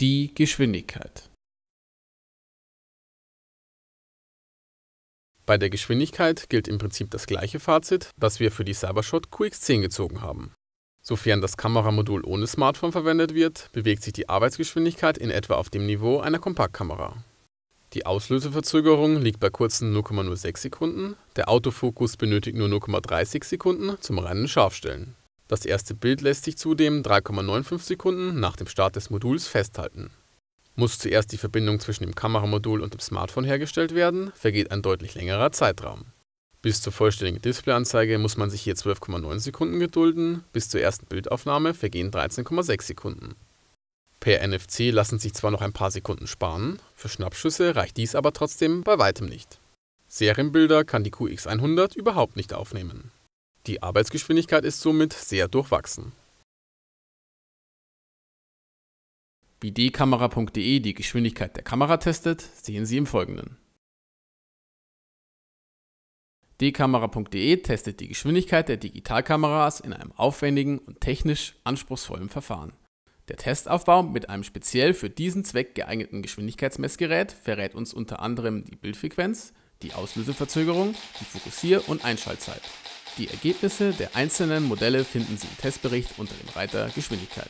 die Geschwindigkeit. Bei der Geschwindigkeit gilt im Prinzip das gleiche Fazit, das wir für die Cybershot QX10 gezogen haben. Sofern das Kameramodul ohne Smartphone verwendet wird, bewegt sich die Arbeitsgeschwindigkeit in etwa auf dem Niveau einer Kompaktkamera. Die Auslöseverzögerung liegt bei kurzen 0,06 Sekunden, der Autofokus benötigt nur 0,30 Sekunden zum reinen Scharfstellen. Das erste Bild lässt sich zudem 3,95 Sekunden nach dem Start des Moduls festhalten. Muss zuerst die Verbindung zwischen dem Kameramodul und dem Smartphone hergestellt werden, vergeht ein deutlich längerer Zeitraum. Bis zur vollständigen Displayanzeige muss man sich hier 12,9 Sekunden gedulden, bis zur ersten Bildaufnahme vergehen 13,6 Sekunden. Per NFC lassen sich zwar noch ein paar Sekunden sparen, für Schnappschüsse reicht dies aber trotzdem bei weitem nicht. Serienbilder kann die QX100 überhaupt nicht aufnehmen. Die Arbeitsgeschwindigkeit ist somit sehr durchwachsen. Wie dkamera.de die Geschwindigkeit der Kamera testet, sehen Sie im Folgenden. dkamera.de testet die Geschwindigkeit der Digitalkameras in einem aufwendigen und technisch anspruchsvollen Verfahren. Der Testaufbau mit einem speziell für diesen Zweck geeigneten Geschwindigkeitsmessgerät verrät uns unter anderem die Bildfrequenz, die Auslöseverzögerung, die Fokussier- und Einschaltzeit. Die Ergebnisse der einzelnen Modelle finden Sie im Testbericht unter dem Reiter Geschwindigkeit.